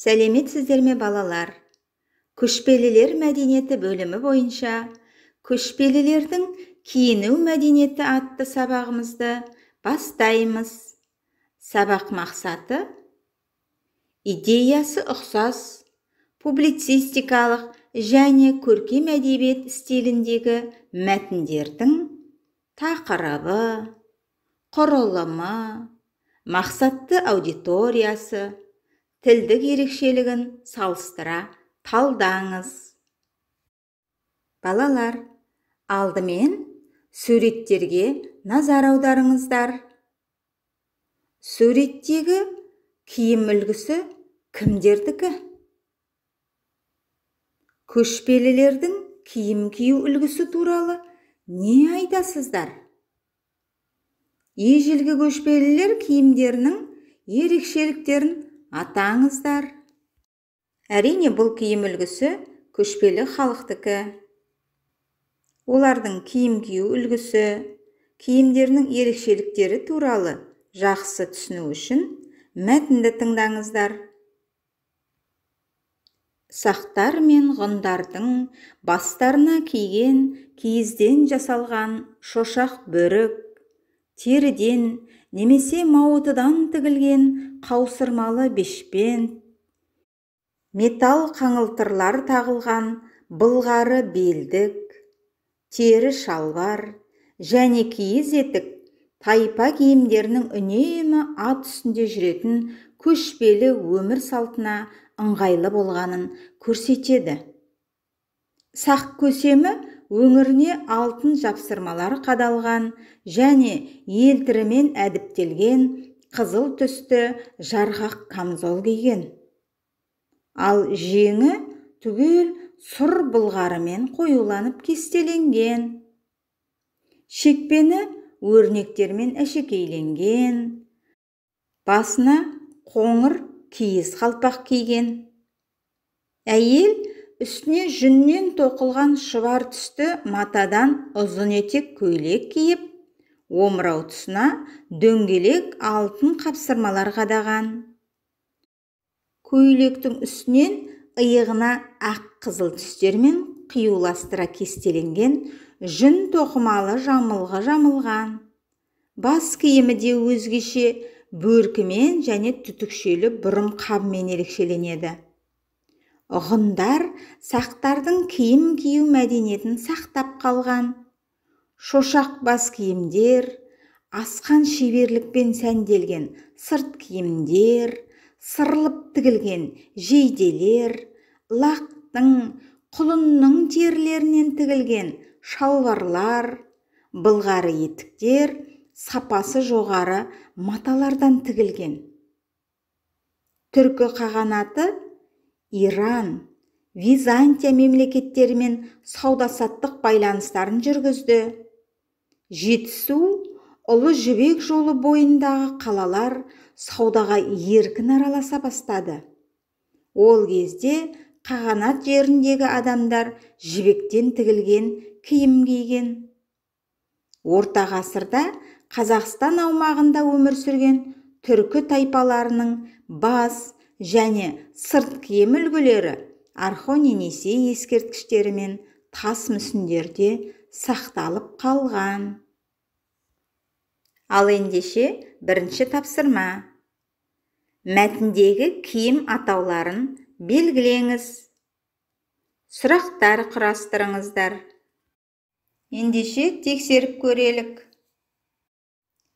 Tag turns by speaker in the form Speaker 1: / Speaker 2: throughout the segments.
Speaker 1: сәлеметсіздер ме балалар көшпелілер мәдениеті бөлімі бойынша көшпелілердің киіну мәдениеті атты сабағымызды бастаймыз сабақ мақсаты идеясы ұқсас публицистикалық және көркем әдебиет стиліндегі мәтіндердің тақырыбы құрылымы мақсатты аудиториясы тілдік ерекшелігін салыстыра талдаңыз балалар алдымен суреттерге назар аударыңыздар суреттегі киім үлгісі кімдердікі көшпелілердің киім кию үлгісі туралы не айтасыздар ежелгі көшпелілер киімдерінің ерекшеліктерін атаңыздар әрине бұл киім үлгісі көшпелі халықтікі олардың киім кию үлгісі киімдерінің ерекшеліктері туралы жақсы түсіну үшін мәтінді тыңдаңыздар сақтар мен ғұндардың бастарына киген киізден жасалған шошақ бөрік теріден немесе маутыдан тігілген қаусырмалы бешпен металл қаңылтырлар тағылған былғары белдік тері шалбар және киіз етік тайпа киімдерінің үнемі ат үстінде жүретін көшпелі өмір салтына ыңғайлы болғанын көрсетеді сақ көсемі өңіріне алтын жапсырмалар қадалған және елтірімен әдіптелген қызыл түсті жарғақ камзол киген ал жеңі түгел сұр былғарымен қоюланып кестеленген шекпені өрнектермен әшекейленген басына қоңыр киіз қалпақ киген әйел үстіне жүннен тоқылған шұбар түсті матадан ұзын етек көйлек киіп омырау тұсына дөңгелек алтын қапсырмалар қадаған көйлектің үстінен иығына ақ қызыл түстермен қиюластыра кестеленген жүн тоқымалы жамылғы жамылған бас киімі де өзгеше бөркімен және түтікшелі бұрым қабымен ерекшеленеді ғұндар сақтардың киім кию мәдениетін сақтап қалған шошақ бас киімдер асқан шеберлікпен сәнделген сырт киімдер сырылып тігілген жейделер лақтың құлынның терілерінен тігілген шалбарлар былғары етіктер сапасы жоғары маталардан тігілген түркі қағанаты иран византия мемлекеттерімен сауда саттық байланыстарын жүргізді жетісу ұлы жібек жолы бойындағы қалалар саудаға еркін араласа бастады ол кезде қағанат жеріндегі адамдар жібектен тігілген киім киген орта ғасырда қазақстан аумағында өмір сүрген түркі тайпаларының бас және сырт киім үлгілері архоне ескерткіштері мен тас мүсіндерде сақталып қалған ал ендеше бірінші тапсырма мәтіндегі киім атауларын белгілеңіз сұрақтар құрастырыңыздар ендеше тексеріп көрелік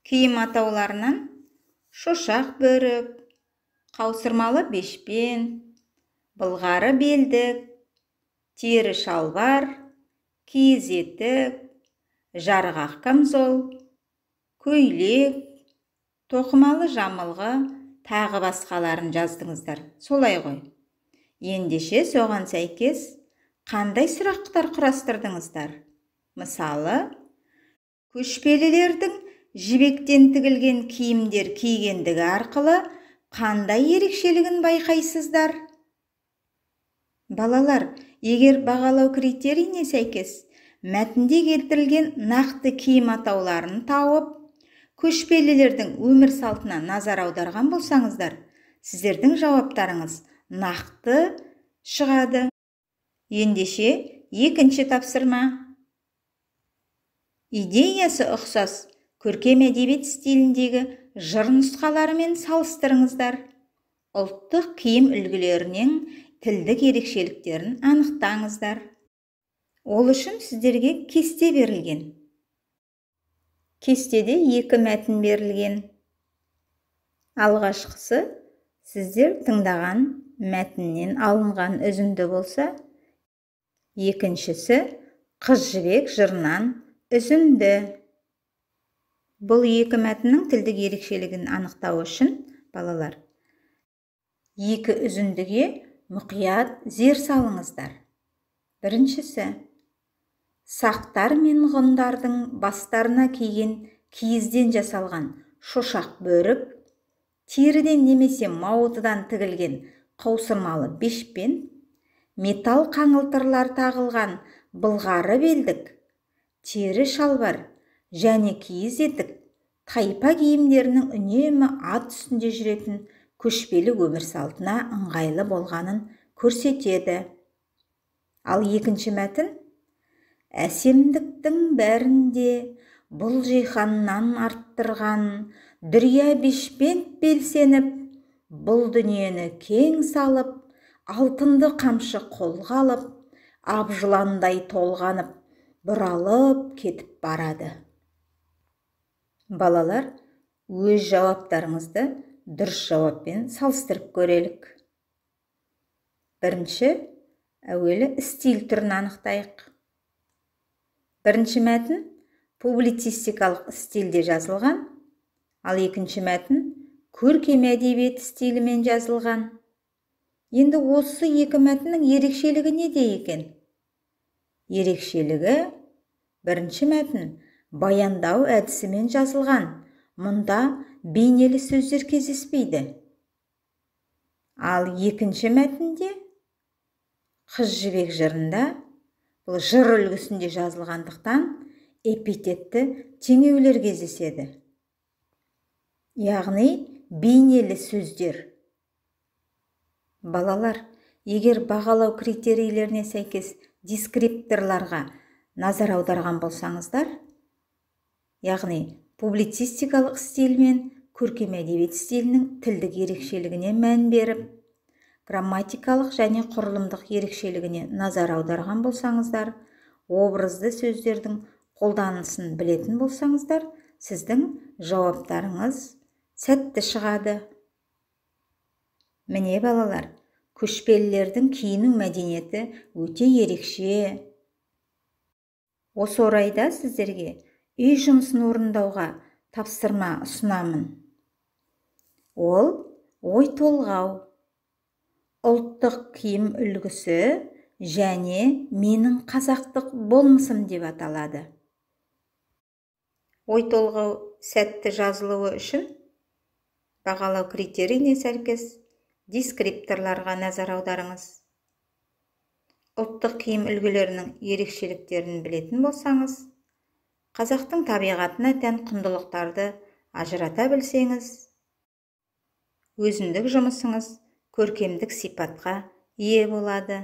Speaker 1: киім атауларынан шошақ бөрік қаусырмалы бешпен былғары белдік тері шалбар киіз етік жарғақ камзол көйлек тоқымалы жамылғы тағы басқаларын жаздыңыздар солай ғой ендеше соған сәйкес қандай сұрақтар құрастырдыңыздар мысалы көшпелілердің жібектен тігілген киімдер кигендігі арқылы қандай ерекшелігін байқайсыздар балалар егер бағалау критерийіне сәйкес мәтінде келтірілген нақты киім атауларын тауып көшпелілердің өмір салтына назар аударған болсаңыздар сіздердің жауаптарыңыз нақты шығады ендеше екінші тапсырма идеясы ұқсас көркем әдебиет стиліндегі жыр нұсқаларымен салыстырыңыздар ұлттық киім үлгілерінің тілдік ерекшеліктерін анықтаңыздар ол үшін сіздерге кесте берілген кестеде екі мәтін берілген алғашқысы сіздер тыңдаған мәтіннен алынған үзінді болса екіншісі қыз жібек жырынан үзінді бұл екі мәтіннің тілдік ерекшелігін анықтау үшін балалар екі үзіндіге мұқият зер салыңыздар біріншісі сақтар мен ғұндардың бастарына киген киізден жасалған шошақ бөріп, теріден немесе мауытыдан тігілген қаусырмалы бешпен металл қаңылтырлар тағылған былғары белдік тері шалбар және киіз етік тайпа киімдерінің үнемі ат үстінде жүретін көшпелі өмір салтына ыңғайлы болғанын көрсетеді ал екінші мәтін әсемдіктің бәрінде бұл жиһаннан арттырған дүрия бешпент белсеніп бұл дүниені кең салып алтынды қамшы қолға алып абжыландай толғанып бұралып кетіп барады балалар өз жауаптарыңызды дұрыс жауаппен салыстырып көрелік бірінші әуелі стиль түрін анықтайық бірінші мәтін публицистикалық стильде жазылған ал екінші мәтін көркем әдебиет стилімен жазылған енді осы екі мәтіннің ерекшелігі неде екен ерекшелігі бірінші мәтін баяндау әдісімен жазылған мұнда бейнелі сөздер кездеспейді ал екінші мәтінде қыз жібек жырында бұл жыр үлгісінде жазылғандықтан эпитетті теңеулер кездеседі яғни бейнелі сөздер балалар егер бағалау критерийлеріне сәйкес дескрипторларға назар аударған болсаңыздар яғни публицистикалық стиль мен көркем әдебиет стилінің тілдік ерекшелігіне мән беріп грамматикалық және құрылымдық ерекшелігіне назар аударған болсаңыздар образды сөздердің қолданысын білетін болсаңыздар сіздің жауаптарыңыз сәтті шығады міне балалар көшпелілердің киіну мәдениеті өте ерекше осы орайда сіздерге үй жұмысын орындауға тапсырма ұсынамын ол ой толғау ұлттық киім үлгісі және менің қазақтық болмысым деп аталады ой толғау сәтті жазылуы үшін бағалау критерийіне сәйкес дескрипторларға назар аударыңыз ұлттық киім үлгілерінің ерекшеліктерін білетін болсаңыз қазақтың табиғатына тән құндылықтарды ажырата білсеңіз өзіндік жұмысыңыз көркемдік сипатқа ие болады